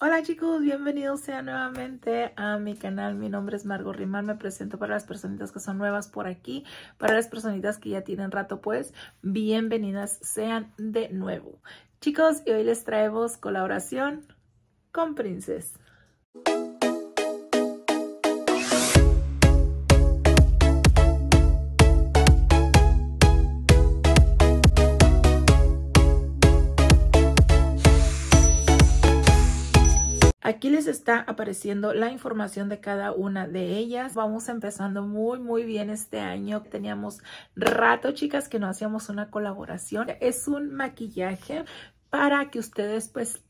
Hola chicos, bienvenidos sean nuevamente a mi canal. Mi nombre es Margot Rimar, Me presento para las personitas que son nuevas por aquí. Para las personitas que ya tienen rato, pues, bienvenidas sean de nuevo. Chicos, y hoy les traemos colaboración con Princess. está apareciendo la información de cada una de ellas. Vamos empezando muy, muy bien este año. Teníamos rato, chicas, que no hacíamos una colaboración. Es un maquillaje para que ustedes pues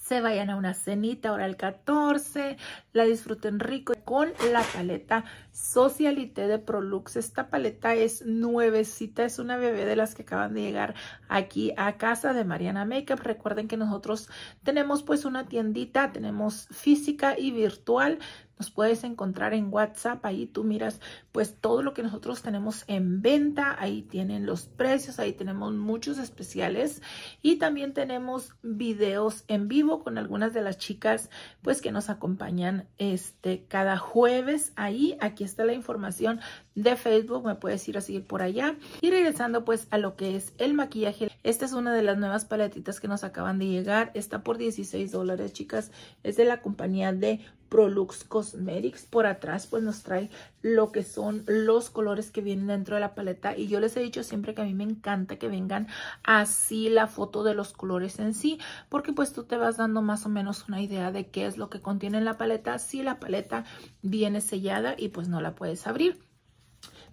se vayan a una cenita ahora el 14, la disfruten rico con la paleta Socialité de Prolux. Esta paleta es nuevecita, es una bebé de las que acaban de llegar aquí a casa de Mariana Makeup. Recuerden que nosotros tenemos pues una tiendita, tenemos física y virtual. Nos puedes encontrar en WhatsApp, ahí tú miras pues todo lo que nosotros tenemos en venta, ahí tienen los precios, ahí tenemos muchos especiales y también tenemos videos en vivo con algunas de las chicas pues que nos acompañan este cada jueves ahí. Aquí está la información de Facebook, me puedes ir a seguir por allá. Y regresando pues a lo que es el maquillaje esta es una de las nuevas paletitas que nos acaban de llegar. Está por 16 dólares, chicas. Es de la compañía de Prolux Cosmetics. Por atrás, pues nos trae lo que son los colores que vienen dentro de la paleta. Y yo les he dicho siempre que a mí me encanta que vengan así la foto de los colores en sí. Porque pues tú te vas dando más o menos una idea de qué es lo que contiene la paleta. Si la paleta viene sellada y pues no la puedes abrir.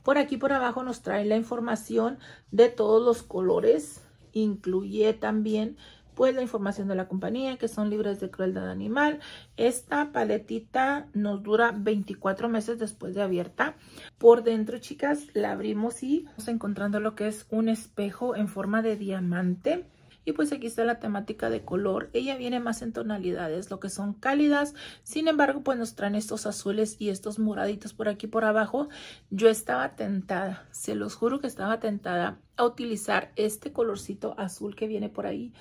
Por aquí por abajo nos trae la información de todos los colores incluye también pues la información de la compañía, que son libres de crueldad animal. Esta paletita nos dura 24 meses después de abierta. Por dentro, chicas, la abrimos y vamos encontrando lo que es un espejo en forma de diamante. Y pues aquí está la temática de color. Ella viene más en tonalidades, lo que son cálidas. Sin embargo, pues nos traen estos azules y estos moraditos por aquí por abajo. Yo estaba tentada, se los juro que estaba tentada a utilizar este colorcito azul que viene por ahí.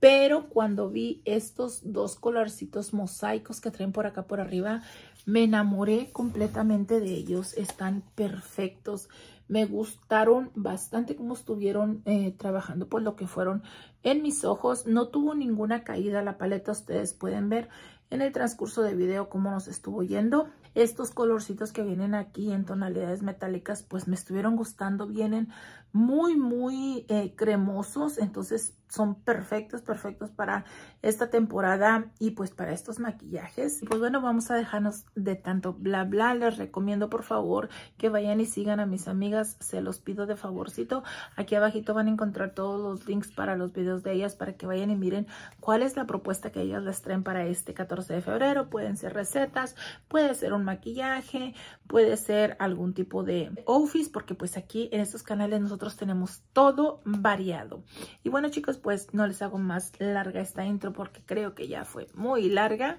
Pero cuando vi estos dos colorcitos mosaicos que traen por acá por arriba, me enamoré completamente de ellos. Están perfectos. Me gustaron bastante cómo estuvieron eh, trabajando por lo que fueron en mis ojos. No tuvo ninguna caída la paleta. Ustedes pueden ver en el transcurso de video cómo nos estuvo yendo. Estos colorcitos que vienen aquí en tonalidades metálicas pues me estuvieron gustando. Vienen muy, muy eh, cremosos. Entonces son perfectos, perfectos para esta temporada y pues para estos maquillajes. pues bueno, vamos a dejarnos de tanto bla bla. Les recomiendo por favor que vayan y sigan a mis amigas. Se los pido de favorcito. Aquí abajito van a encontrar todos los links para los videos de ellas para que vayan y miren cuál es la propuesta que ellas les traen para este 14 de febrero. Pueden ser recetas, puede ser un maquillaje, puede ser algún tipo de office porque pues aquí en estos canales nosotros tenemos todo variado. Y bueno chicos, pues no les hago más larga esta intro porque creo que ya fue muy larga.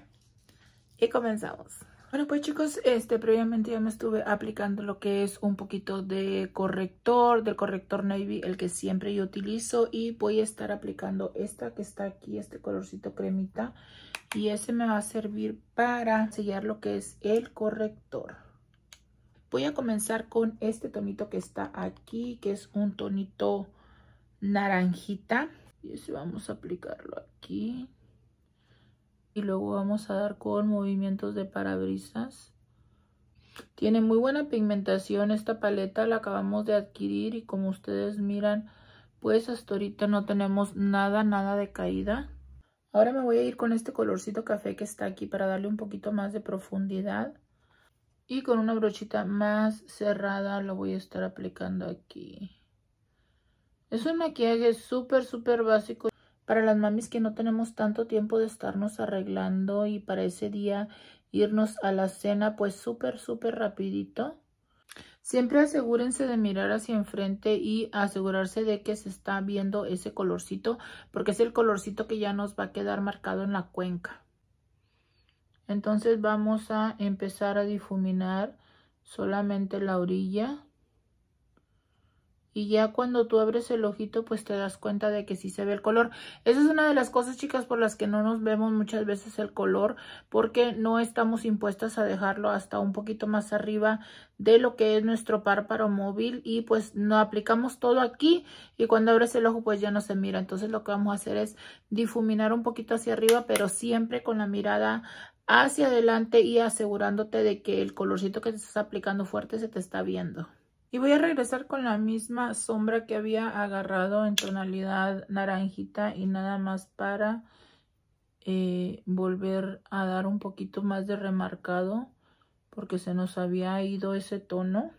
Y comenzamos. Bueno, pues chicos, este previamente yo me estuve aplicando lo que es un poquito de corrector, del corrector navy, el que siempre yo utilizo. Y voy a estar aplicando esta que está aquí, este colorcito cremita. Y ese me va a servir para sellar lo que es el corrector. Voy a comenzar con este tonito que está aquí, que es un tonito naranjita. Y ese vamos a aplicarlo aquí. Y luego vamos a dar con movimientos de parabrisas. Tiene muy buena pigmentación esta paleta, la acabamos de adquirir y como ustedes miran, pues hasta ahorita no tenemos nada, nada de caída. Ahora me voy a ir con este colorcito café que está aquí para darle un poquito más de profundidad. Y con una brochita más cerrada lo voy a estar aplicando aquí. Es un maquillaje súper, súper básico. Para las mamis que no tenemos tanto tiempo de estarnos arreglando y para ese día irnos a la cena, pues súper, súper rapidito. Siempre asegúrense de mirar hacia enfrente y asegurarse de que se está viendo ese colorcito, porque es el colorcito que ya nos va a quedar marcado en la cuenca entonces vamos a empezar a difuminar solamente la orilla y ya cuando tú abres el ojito pues te das cuenta de que sí se ve el color esa es una de las cosas chicas por las que no nos vemos muchas veces el color porque no estamos impuestas a dejarlo hasta un poquito más arriba de lo que es nuestro párpado móvil y pues no aplicamos todo aquí y cuando abres el ojo pues ya no se mira entonces lo que vamos a hacer es difuminar un poquito hacia arriba pero siempre con la mirada hacia adelante y asegurándote de que el colorcito que te estás aplicando fuerte se te está viendo. Y voy a regresar con la misma sombra que había agarrado en tonalidad naranjita y nada más para eh, volver a dar un poquito más de remarcado porque se nos había ido ese tono.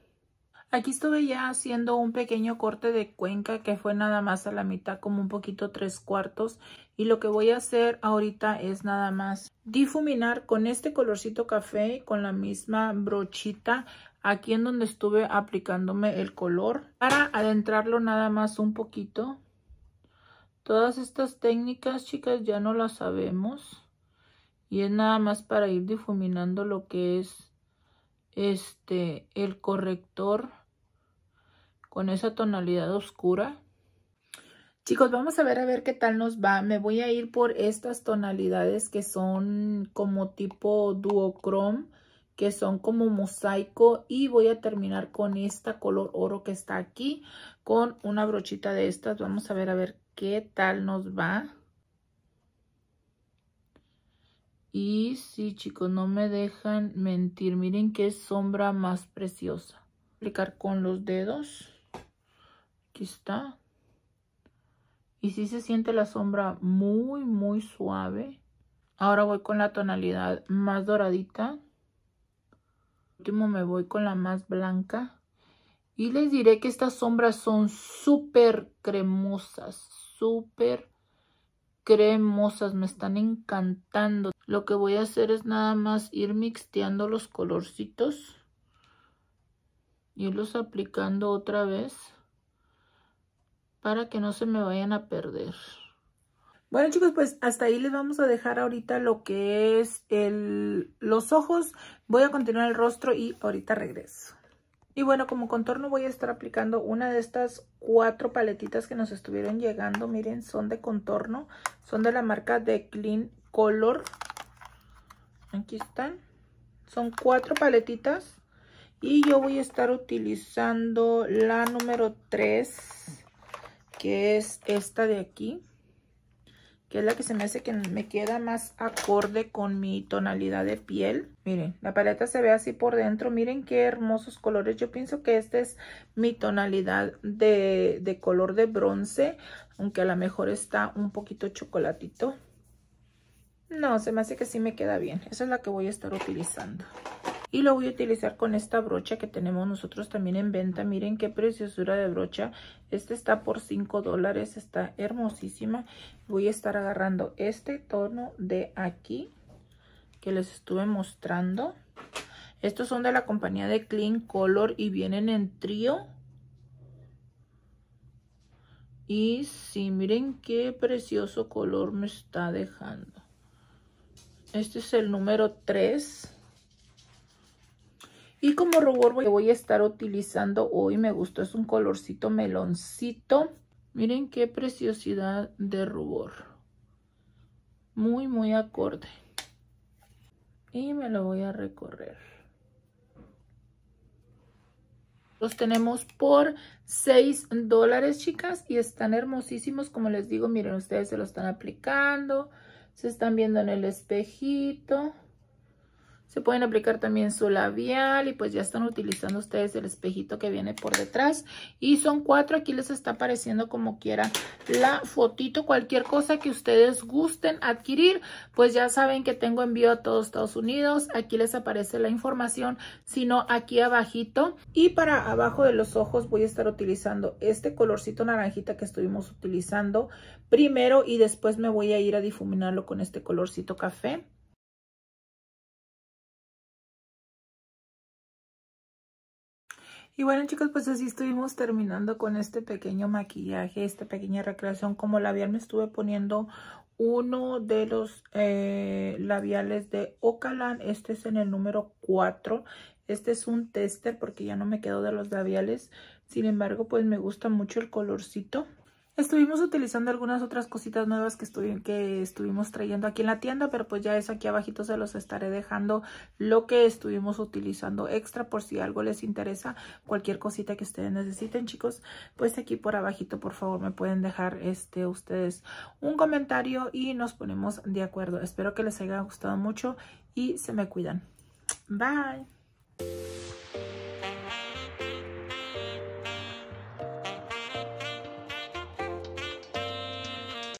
Aquí estuve ya haciendo un pequeño corte de cuenca que fue nada más a la mitad como un poquito tres cuartos y lo que voy a hacer ahorita es nada más difuminar con este colorcito café con la misma brochita aquí en donde estuve aplicándome el color para adentrarlo nada más un poquito. Todas estas técnicas chicas ya no las sabemos y es nada más para ir difuminando lo que es este el corrector con esa tonalidad oscura. Chicos, vamos a ver a ver qué tal nos va. Me voy a ir por estas tonalidades que son como tipo duochrome, que son como mosaico. Y voy a terminar con esta color oro que está aquí, con una brochita de estas. Vamos a ver a ver qué tal nos va. Y sí, chicos, no me dejan mentir. Miren qué sombra más preciosa. Aplicar con los dedos está. Y si se siente la sombra muy, muy suave. Ahora voy con la tonalidad más doradita. Último me voy con la más blanca. Y les diré que estas sombras son súper cremosas, súper cremosas, me están encantando. Lo que voy a hacer es nada más ir mixteando los colorcitos, y los aplicando otra vez para que no se me vayan a perder. Bueno chicos, pues hasta ahí les vamos a dejar ahorita lo que es el, los ojos. Voy a continuar el rostro y ahorita regreso. Y bueno, como contorno voy a estar aplicando una de estas cuatro paletitas que nos estuvieron llegando. Miren, son de contorno. Son de la marca de Clean Color. Aquí están. Son cuatro paletitas. Y yo voy a estar utilizando la número 3 que es esta de aquí, que es la que se me hace que me queda más acorde con mi tonalidad de piel. Miren, la paleta se ve así por dentro, miren qué hermosos colores. Yo pienso que esta es mi tonalidad de, color de bronce, aunque a lo mejor está un poquito chocolatito. No, se me hace que sí me queda bien. Esa es la que voy a estar utilizando y lo voy a utilizar con esta brocha que tenemos nosotros también en venta miren qué preciosura de brocha este está por 5 dólares está hermosísima voy a estar agarrando este tono de aquí que les estuve mostrando estos son de la compañía de Clean Color y vienen en trío y sí, miren qué precioso color me está dejando. Este es el número 3. Y como rubor voy, voy a estar utilizando hoy, me gustó, es un colorcito meloncito. Miren qué preciosidad de rubor. Muy, muy acorde. Y me lo voy a recorrer. Los tenemos por 6 dólares, chicas. Y están hermosísimos. Como les digo, miren, ustedes se lo están aplicando. Se están viendo en el espejito. Se pueden aplicar también su labial y pues ya están utilizando ustedes el espejito que viene por detrás. Y son cuatro, aquí les está apareciendo como quiera la fotito. Cualquier cosa que ustedes gusten adquirir, pues ya saben que tengo envío a todos Estados Unidos. Aquí les aparece la información, sino aquí abajito. Y para abajo de los ojos voy a estar utilizando este colorcito naranjita que estuvimos utilizando primero y después me voy a ir a difuminarlo con este colorcito café. Y bueno chicos, pues así estuvimos terminando con este pequeño maquillaje, esta pequeña recreación. Como labial me estuve poniendo uno de los eh, labiales de Ocalan. Este es en el número 4. Este es un tester porque ya no me quedo de los labiales. Sin embargo, pues me gusta mucho el colorcito. Estuvimos utilizando algunas otras cositas nuevas que, que estuvimos trayendo aquí en la tienda, pero pues ya es aquí abajito se los estaré dejando lo que estuvimos utilizando extra por si algo les interesa, cualquier cosita que ustedes necesiten, chicos, pues aquí por abajito, por favor, me pueden dejar este ustedes un comentario y nos ponemos de acuerdo. Espero que les haya gustado mucho y se me cuidan. Bye.